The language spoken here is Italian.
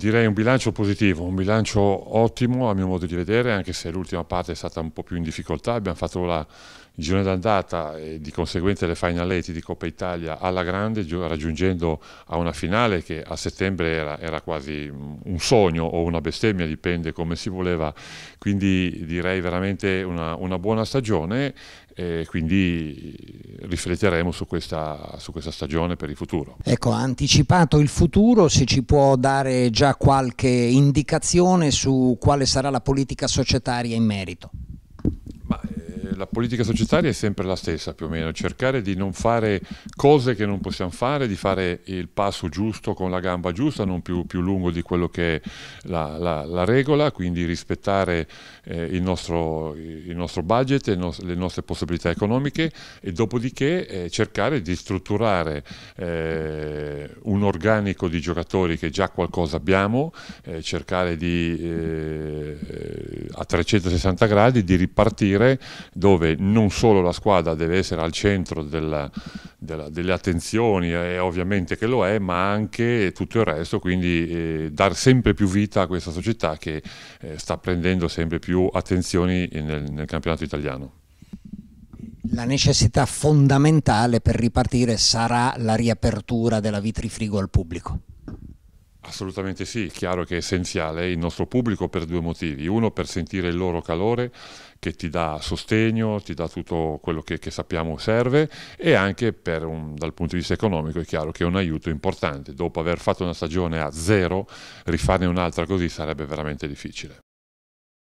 Direi un bilancio positivo, un bilancio ottimo a mio modo di vedere, anche se l'ultima parte è stata un po' più in difficoltà. Abbiamo fatto la, girone d'andata e di conseguenza le final eight di Coppa Italia alla grande, raggiungendo a una finale che a settembre era, era quasi mm, un sogno o una bestemmia, dipende come si voleva. Quindi direi veramente una, una buona stagione, e quindi rifletteremo su questa, su questa, stagione per il futuro. Ecco, anticipato il futuro, se ci può dare già qualche indicazione su quale sarà la politica societaria in merito la politica societaria è sempre la stessa più o meno, cercare di non fare cose che non possiamo fare, di fare il passo giusto con la gamba giusta, non più, più lungo di quello che è la, la, la regola, quindi rispettare eh, il, nostro, il, nostro, budget, il nos le nostre possibilità economiche e dopodiché eh, cercare di strutturare eh, un organico di giocatori che già qualcosa abbiamo, eh, cercare di eh, eh, a 360 gradi di ripartire dove dove non solo la squadra deve essere al centro della, della, delle attenzioni, e ovviamente che lo è, ma anche tutto il resto, quindi eh, dar sempre più vita a questa società che eh, sta prendendo sempre più attenzioni nel, nel campionato italiano. La necessità fondamentale per ripartire sarà la riapertura della vitrifrigo al pubblico. Assolutamente sì, è chiaro che è essenziale il nostro pubblico per due motivi. Uno per sentire il loro calore che ti dà sostegno, ti dà tutto quello che, che sappiamo serve e anche un, dal punto di vista economico è chiaro che è un aiuto importante. Dopo aver fatto una stagione a zero, rifarne un'altra così sarebbe veramente difficile.